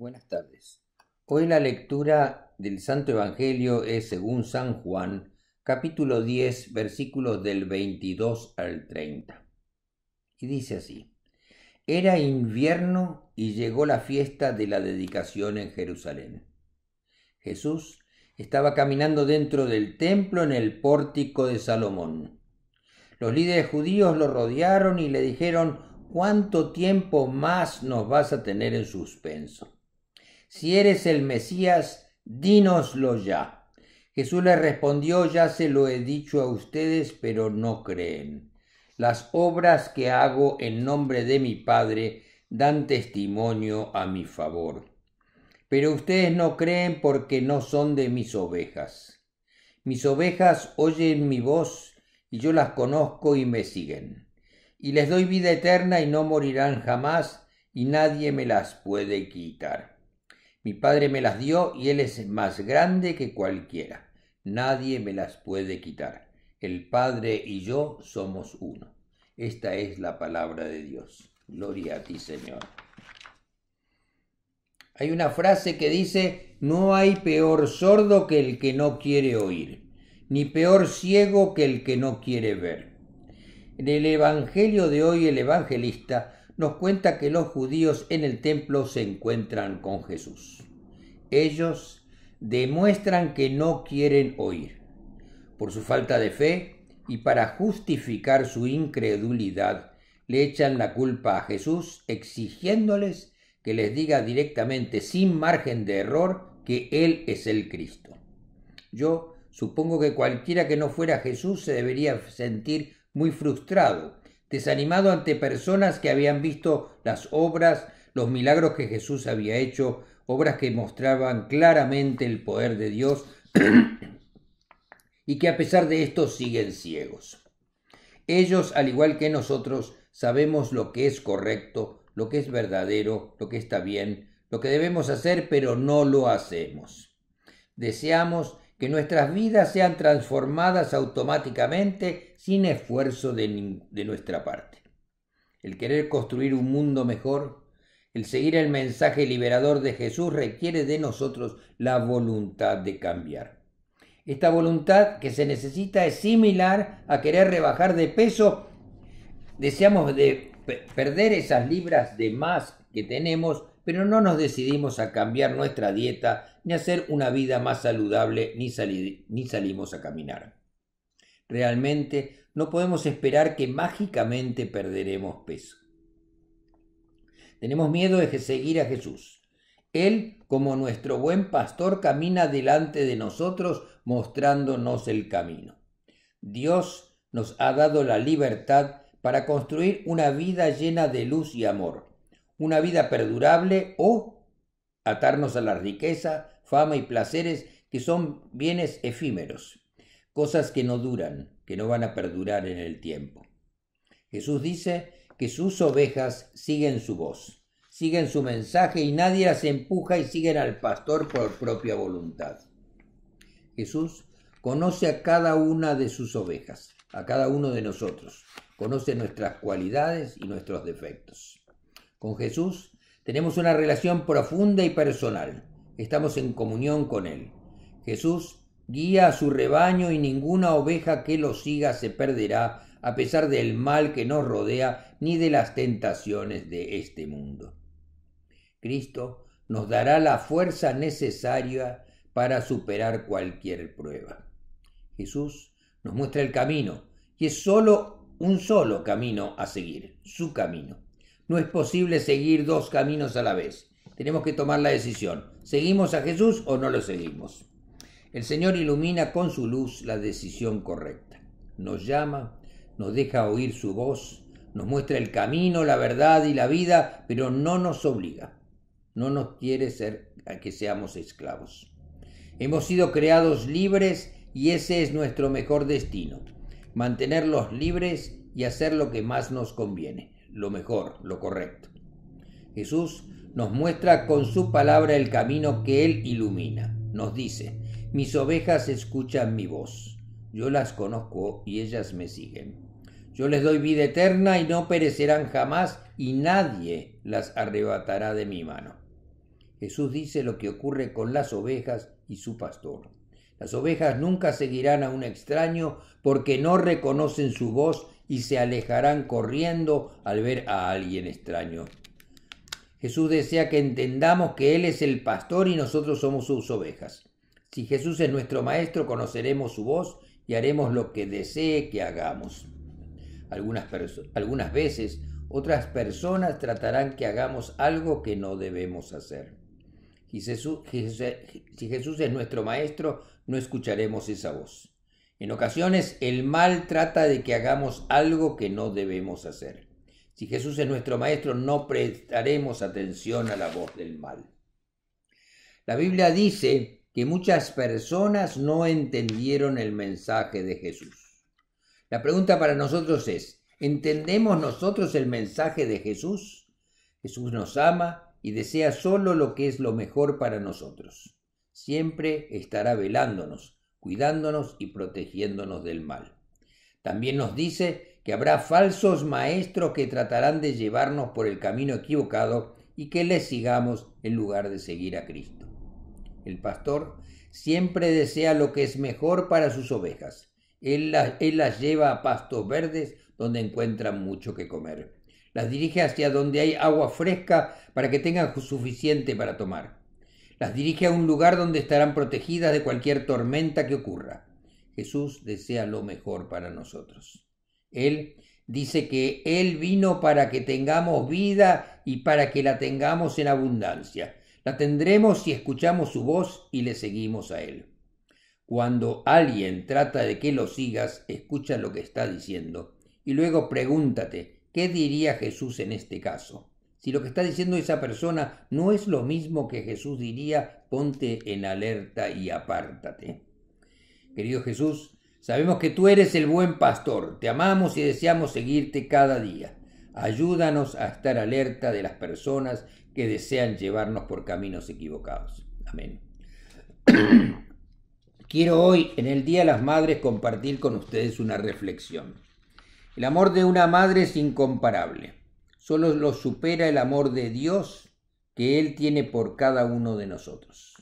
Buenas tardes. Hoy la lectura del Santo Evangelio es según San Juan, capítulo 10, versículos del 22 al 30. Y dice así, Era invierno y llegó la fiesta de la dedicación en Jerusalén. Jesús estaba caminando dentro del templo en el pórtico de Salomón. Los líderes judíos lo rodearon y le dijeron, ¿cuánto tiempo más nos vas a tener en suspenso? Si eres el Mesías, dínoslo ya. Jesús le respondió, ya se lo he dicho a ustedes, pero no creen. Las obras que hago en nombre de mi Padre dan testimonio a mi favor. Pero ustedes no creen porque no son de mis ovejas. Mis ovejas oyen mi voz, y yo las conozco y me siguen. Y les doy vida eterna y no morirán jamás, y nadie me las puede quitar. Mi padre me las dio y él es más grande que cualquiera. Nadie me las puede quitar. El Padre y yo somos uno. Esta es la palabra de Dios. Gloria a ti, Señor. Hay una frase que dice, no hay peor sordo que el que no quiere oír, ni peor ciego que el que no quiere ver. En el Evangelio de hoy el evangelista nos cuenta que los judíos en el templo se encuentran con Jesús. Ellos demuestran que no quieren oír. Por su falta de fe y para justificar su incredulidad, le echan la culpa a Jesús exigiéndoles que les diga directamente, sin margen de error, que Él es el Cristo. Yo supongo que cualquiera que no fuera Jesús se debería sentir muy frustrado desanimado ante personas que habían visto las obras, los milagros que Jesús había hecho, obras que mostraban claramente el poder de Dios y que a pesar de esto siguen ciegos. Ellos, al igual que nosotros, sabemos lo que es correcto, lo que es verdadero, lo que está bien, lo que debemos hacer, pero no lo hacemos. Deseamos que nuestras vidas sean transformadas automáticamente sin esfuerzo de, nuestra parte. El querer construir un mundo mejor, el seguir el mensaje liberador de Jesús requiere de nosotros la voluntad de cambiar. Esta voluntad que se necesita es similar a querer rebajar de peso. Deseamos de perder esas libras de más que tenemos pero no nos decidimos a cambiar nuestra dieta ni a hacer una vida más saludable ni, ni salimos a caminar. Realmente no podemos esperar que mágicamente perderemos peso. Tenemos miedo de seguir a Jesús. Él, como nuestro buen pastor, camina delante de nosotros mostrándonos el camino. Dios nos ha dado la libertad para construir una vida llena de luz y amor una vida perdurable o atarnos a la riqueza, fama y placeres que son bienes efímeros, cosas que no duran, que no van a perdurar en el tiempo. Jesús dice que sus ovejas siguen su voz, siguen su mensaje y nadie las empuja y siguen al pastor por propia voluntad. Jesús conoce a cada una de sus ovejas, a cada uno de nosotros, conoce nuestras cualidades y nuestros defectos. Con Jesús tenemos una relación profunda y personal. Estamos en comunión con Él. Jesús guía a su rebaño y ninguna oveja que lo siga se perderá a pesar del mal que nos rodea ni de las tentaciones de este mundo. Cristo nos dará la fuerza necesaria para superar cualquier prueba. Jesús nos muestra el camino y es solo un solo camino a seguir, su camino. No es posible seguir dos caminos a la vez. Tenemos que tomar la decisión. ¿Seguimos a Jesús o no lo seguimos? El Señor ilumina con su luz la decisión correcta. Nos llama, nos deja oír su voz, nos muestra el camino, la verdad y la vida, pero no nos obliga. No nos quiere ser a que seamos esclavos. Hemos sido creados libres y ese es nuestro mejor destino. Mantenerlos libres y hacer lo que más nos conviene lo mejor, lo correcto. Jesús nos muestra con su palabra el camino que Él ilumina. Nos dice, mis ovejas escuchan mi voz, yo las conozco y ellas me siguen. Yo les doy vida eterna y no perecerán jamás y nadie las arrebatará de mi mano. Jesús dice lo que ocurre con las ovejas y su pastor. Las ovejas nunca seguirán a un extraño porque no reconocen su voz y se alejarán corriendo al ver a alguien extraño. Jesús desea que entendamos que Él es el pastor y nosotros somos sus ovejas. Si Jesús es nuestro Maestro, conoceremos su voz y haremos lo que desee que hagamos. Algunas, algunas veces otras personas tratarán que hagamos algo que no debemos hacer. Si Jesús, si Jesús es nuestro Maestro, no escucharemos esa voz. En ocasiones el mal trata de que hagamos algo que no debemos hacer. Si Jesús es nuestro Maestro, no prestaremos atención a la voz del mal. La Biblia dice que muchas personas no entendieron el mensaje de Jesús. La pregunta para nosotros es, ¿entendemos nosotros el mensaje de Jesús? Jesús nos ama y desea solo lo que es lo mejor para nosotros siempre estará velándonos, cuidándonos y protegiéndonos del mal. También nos dice que habrá falsos maestros que tratarán de llevarnos por el camino equivocado y que les sigamos en lugar de seguir a Cristo. El pastor siempre desea lo que es mejor para sus ovejas. Él las, las lleva a pastos verdes donde encuentran mucho que comer. Las dirige hacia donde hay agua fresca para que tengan suficiente para tomar las dirige a un lugar donde estarán protegidas de cualquier tormenta que ocurra. Jesús desea lo mejor para nosotros. Él dice que Él vino para que tengamos vida y para que la tengamos en abundancia. La tendremos si escuchamos su voz y le seguimos a Él. Cuando alguien trata de que lo sigas, escucha lo que está diciendo y luego pregúntate, ¿qué diría Jesús en este caso? si lo que está diciendo esa persona no es lo mismo que Jesús diría, ponte en alerta y apártate. Querido Jesús, sabemos que tú eres el buen pastor, te amamos y deseamos seguirte cada día. Ayúdanos a estar alerta de las personas que desean llevarnos por caminos equivocados. Amén. Quiero hoy, en el Día de las Madres, compartir con ustedes una reflexión. El amor de una madre es incomparable solo lo supera el amor de Dios que Él tiene por cada uno de nosotros.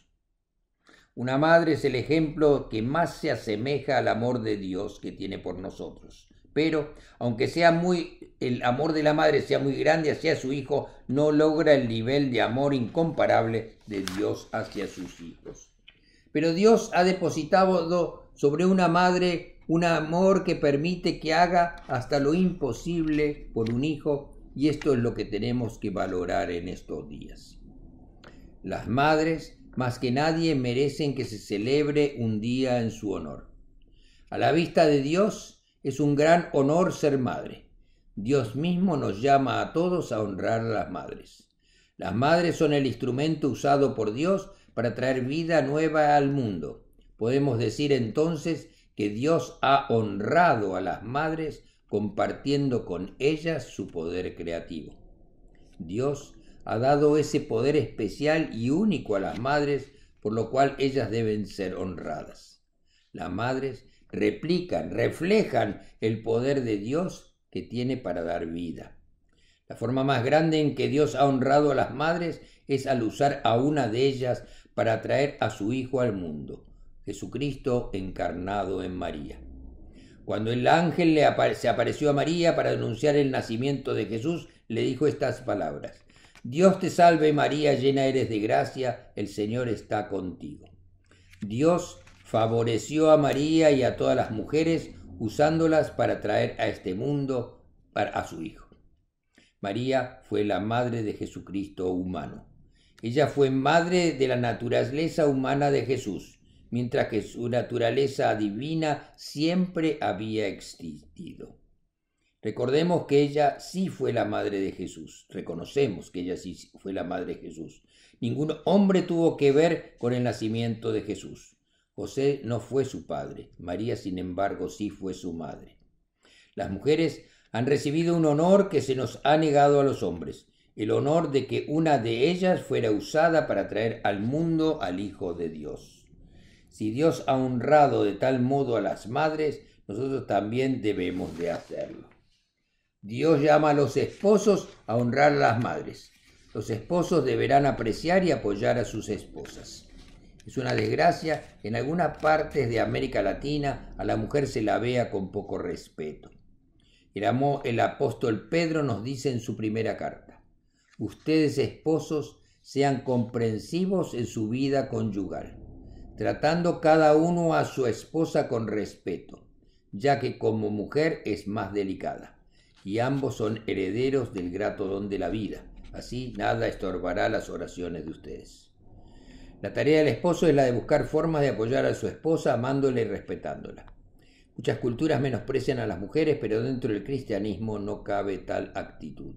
Una madre es el ejemplo que más se asemeja al amor de Dios que tiene por nosotros. Pero, aunque sea muy el amor de la madre sea muy grande hacia su hijo, no logra el nivel de amor incomparable de Dios hacia sus hijos. Pero Dios ha depositado sobre una madre un amor que permite que haga hasta lo imposible por un hijo y esto es lo que tenemos que valorar en estos días. Las madres, más que nadie, merecen que se celebre un día en su honor. A la vista de Dios es un gran honor ser madre. Dios mismo nos llama a todos a honrar a las madres. Las madres son el instrumento usado por Dios para traer vida nueva al mundo. Podemos decir entonces que Dios ha honrado a las madres compartiendo con ellas su poder creativo. Dios ha dado ese poder especial y único a las madres, por lo cual ellas deben ser honradas. Las madres replican, reflejan el poder de Dios que tiene para dar vida. La forma más grande en que Dios ha honrado a las madres es al usar a una de ellas para traer a su Hijo al mundo, Jesucristo encarnado en María. Cuando el ángel le se apareció a María para anunciar el nacimiento de Jesús, le dijo estas palabras. Dios te salve María, llena eres de gracia, el Señor está contigo. Dios favoreció a María y a todas las mujeres usándolas para traer a este mundo a su Hijo. María fue la madre de Jesucristo humano. Ella fue madre de la naturaleza humana de Jesús mientras que su naturaleza divina siempre había existido. Recordemos que ella sí fue la madre de Jesús, reconocemos que ella sí fue la madre de Jesús. Ningún hombre tuvo que ver con el nacimiento de Jesús. José no fue su padre, María sin embargo sí fue su madre. Las mujeres han recibido un honor que se nos ha negado a los hombres, el honor de que una de ellas fuera usada para traer al mundo al Hijo de Dios. Si Dios ha honrado de tal modo a las madres, nosotros también debemos de hacerlo. Dios llama a los esposos a honrar a las madres. Los esposos deberán apreciar y apoyar a sus esposas. Es una desgracia que en algunas partes de América Latina a la mujer se la vea con poco respeto. El, el apóstol Pedro nos dice en su primera carta, ustedes esposos sean comprensivos en su vida conyugal tratando cada uno a su esposa con respeto, ya que como mujer es más delicada, y ambos son herederos del grato don de la vida. Así nada estorbará las oraciones de ustedes. La tarea del esposo es la de buscar formas de apoyar a su esposa amándola y respetándola. Muchas culturas menosprecian a las mujeres, pero dentro del cristianismo no cabe tal actitud.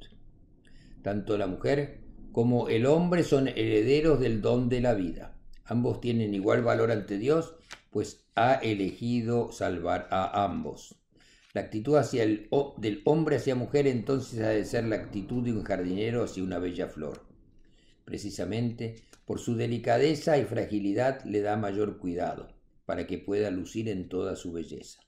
Tanto la mujer como el hombre son herederos del don de la vida ambos tienen igual valor ante Dios, pues ha elegido salvar a ambos. La actitud hacia el, del hombre hacia mujer entonces ha de ser la actitud de un jardinero hacia una bella flor. Precisamente por su delicadeza y fragilidad le da mayor cuidado, para que pueda lucir en toda su belleza.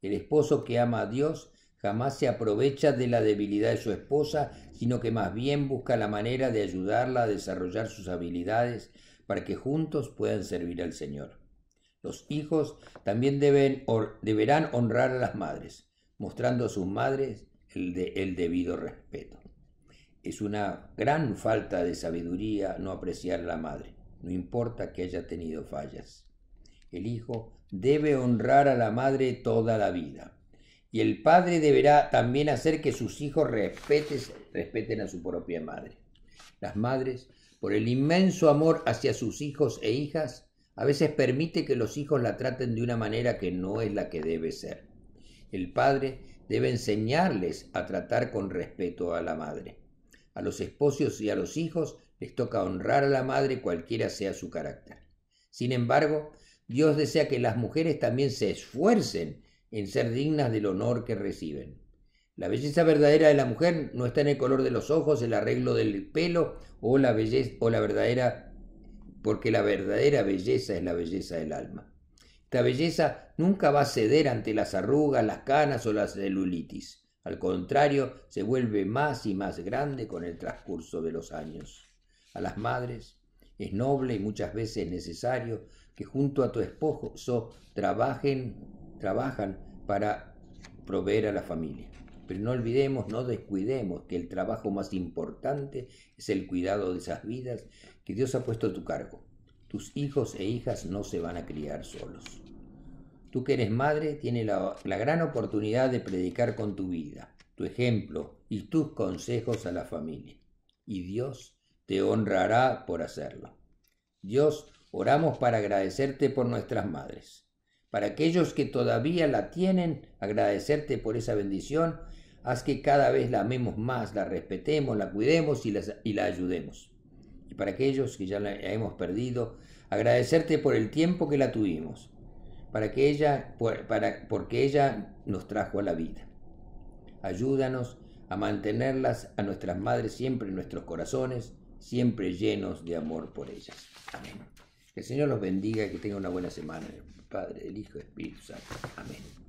El esposo que ama a Dios jamás se aprovecha de la debilidad de su esposa, sino que más bien busca la manera de ayudarla a desarrollar sus habilidades para que juntos puedan servir al Señor. Los hijos también deben, deberán honrar a las madres, mostrando a sus madres el, debido respeto. Es una gran falta de sabiduría no apreciar a la madre, no importa que haya tenido fallas. El hijo debe honrar a la madre toda la vida. Y el padre deberá también hacer que sus hijos respeten, respeten a su propia madre. Las madres por el inmenso amor hacia sus hijos e hijas, a veces permite que los hijos la traten de una manera que no es la que debe ser. El padre debe enseñarles a tratar con respeto a la madre. A los esposos y a los hijos les toca honrar a la madre cualquiera sea su carácter. Sin embargo, Dios desea que las mujeres también se esfuercen en ser dignas del honor que reciben. La belleza verdadera de la mujer no está en el color de los ojos, el arreglo del pelo o la belleza o la verdadera porque la verdadera belleza es la belleza del alma. Esta belleza nunca va a ceder ante las arrugas, las canas o las celulitis. Al contrario, se vuelve más y más grande con el transcurso de los años. A las madres es noble y muchas veces necesario que junto a tu esposo trabajen, trabajan para proveer a la familia. Pero no olvidemos, no descuidemos que el trabajo más importante es el cuidado de esas vidas que Dios ha puesto a tu cargo. Tus hijos e hijas no se van a criar solos. Tú que eres madre tienes la, la gran oportunidad de predicar con tu vida, tu ejemplo y tus consejos a la familia. Y Dios te honrará por hacerlo. Dios, oramos para agradecerte por nuestras madres. Para aquellos que todavía la tienen, agradecerte por esa bendición haz que cada vez la amemos más, la respetemos, la cuidemos y, y la ayudemos. Y para aquellos que ya la hemos perdido, agradecerte por el tiempo que la tuvimos, para que ella, para, porque ella nos trajo a la vida. Ayúdanos a mantenerlas a nuestras madres siempre en nuestros corazones, siempre llenos de amor por ellas. Amén. Que el Señor los bendiga y que tenga una buena semana. Padre, el Hijo, el Espíritu Santo. Amén.